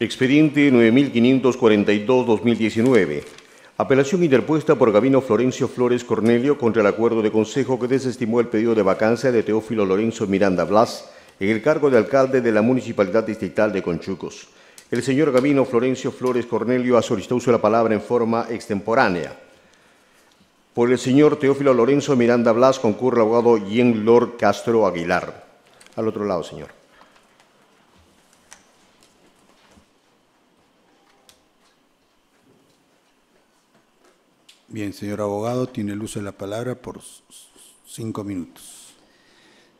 Expediente 9542-2019. Apelación interpuesta por Gabino Florencio Flores Cornelio contra el acuerdo de consejo que desestimó el pedido de vacancia de Teófilo Lorenzo Miranda Blas en el cargo de alcalde de la Municipalidad Distrital de Conchucos. El señor Gabino Florencio Flores Cornelio ha solicitado uso la palabra en forma extemporánea. Por el señor Teófilo Lorenzo Miranda Blas concurre el abogado Yen Lord Castro Aguilar. Al otro lado, señor. Bien, señor abogado, tiene el uso de la palabra por cinco minutos.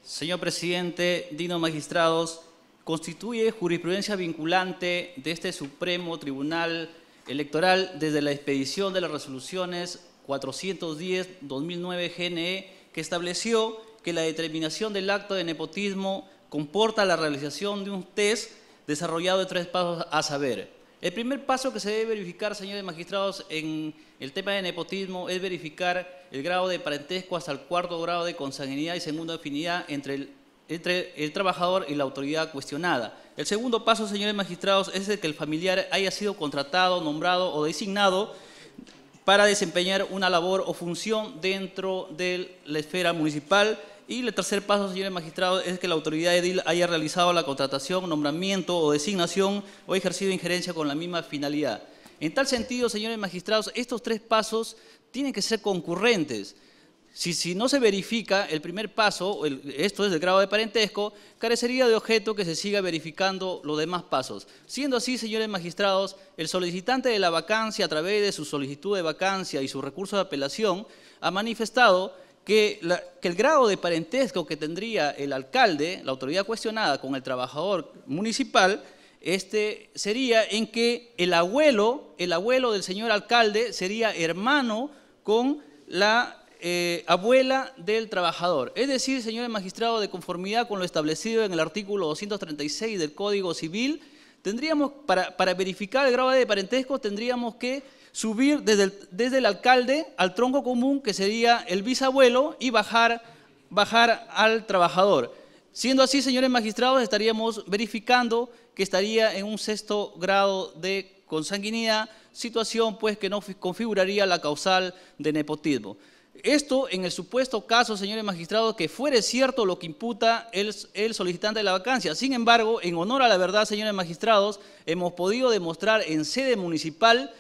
Señor presidente, dignos magistrados, constituye jurisprudencia vinculante de este Supremo Tribunal Electoral desde la expedición de las resoluciones 410-2009 GNE que estableció que la determinación del acto de nepotismo comporta la realización de un test desarrollado de tres pasos a saber, el primer paso que se debe verificar, señores magistrados, en el tema de nepotismo es verificar el grado de parentesco hasta el cuarto grado de consanguinidad y segunda afinidad entre el, trabajador y la autoridad cuestionada. El segundo paso, señores magistrados, es el que el familiar haya sido contratado, nombrado o designado para desempeñar una labor o función dentro de la esfera municipal y el tercer paso, señores magistrados, es que la autoridad edil haya realizado la contratación, nombramiento o designación o ejercido injerencia con la misma finalidad. En tal sentido, señores magistrados, estos tres pasos tienen que ser concurrentes. Si, no se verifica el primer paso, esto es el grado de parentesco, carecería de objeto que se siga verificando los demás pasos. Siendo así, señores magistrados, el solicitante de la vacancia a través de su solicitud de vacancia y su recurso de apelación ha manifestado que, el grado de parentesco que tendría el alcalde, la autoridad cuestionada con el trabajador municipal, este, sería en que el abuelo, el abuelo del señor alcalde sería hermano con la eh, abuela del trabajador. Es decir, señores magistrados, de conformidad con lo establecido en el artículo 236 del Código Civil, tendríamos, para verificar el grado de parentesco, tendríamos que subir desde el, desde el alcalde al tronco común, que sería el bisabuelo, y bajar, bajar al trabajador. Siendo así, señores magistrados, estaríamos verificando que estaría en un sexto grado de consanguinidad, situación pues que no configuraría la causal de nepotismo. Esto en el supuesto caso, señores magistrados, que fuere cierto lo que imputa el, solicitante de la vacancia. Sin embargo, en honor a la verdad, señores magistrados, hemos podido demostrar en sede municipal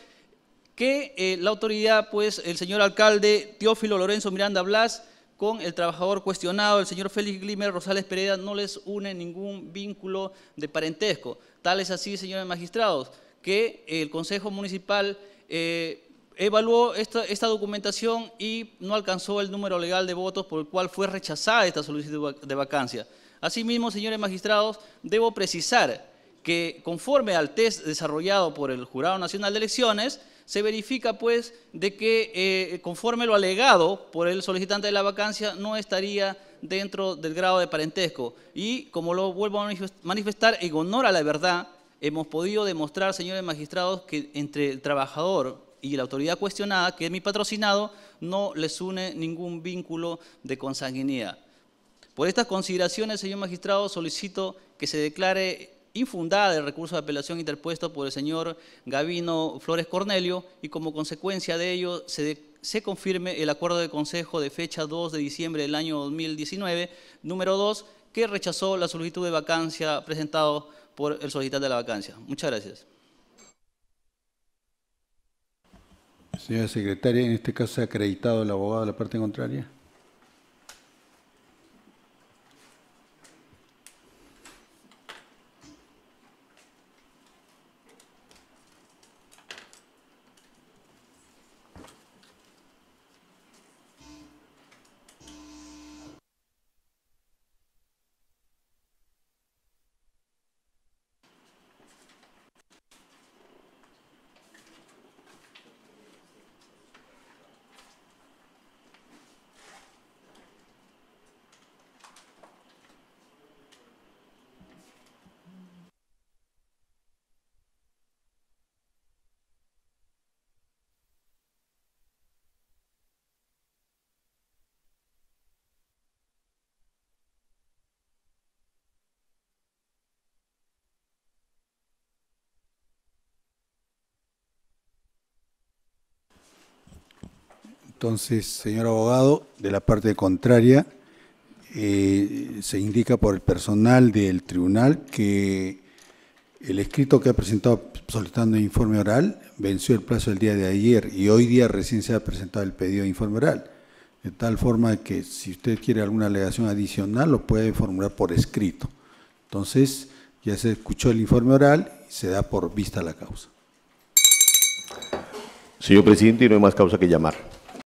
que eh, la autoridad, pues el señor alcalde Teófilo Lorenzo Miranda Blas, con el trabajador cuestionado, el señor Félix Glimmer Rosales Pereda, no les une ningún vínculo de parentesco. Tal es así, señores magistrados, que el Consejo Municipal eh, evaluó esta, esta, documentación y no alcanzó el número legal de votos por el cual fue rechazada esta solicitud de vacancia. Asimismo, señores magistrados, debo precisar que conforme al test desarrollado por el Jurado Nacional de Elecciones, se verifica pues de que eh, conforme lo alegado por el solicitante de la vacancia no estaría dentro del grado de parentesco. Y como lo vuelvo a manifestar, en honor a la verdad, hemos podido demostrar, señores magistrados, que entre el trabajador y la autoridad cuestionada, que es mi patrocinado, no les une ningún vínculo de consanguinidad. Por estas consideraciones, señor magistrado, solicito que se declare infundada el recurso de apelación interpuesto por el señor Gavino Flores Cornelio y como consecuencia de ello se, se confirme el acuerdo de consejo de fecha 2 de diciembre del año 2019, número 2, que rechazó la solicitud de vacancia presentado por el solicitante de la vacancia. Muchas gracias. Señora secretaria, en este caso se ha acreditado el abogado de la parte contraria. Entonces, señor abogado, de la parte contraria, eh, se indica por el personal del tribunal que el escrito que ha presentado solicitando informe oral venció el plazo el día de ayer y hoy día recién se ha presentado el pedido de informe oral. De tal forma que si usted quiere alguna alegación adicional lo puede formular por escrito. Entonces, ya se escuchó el informe oral y se da por vista la causa. Señor presidente, no hay más causa que llamar.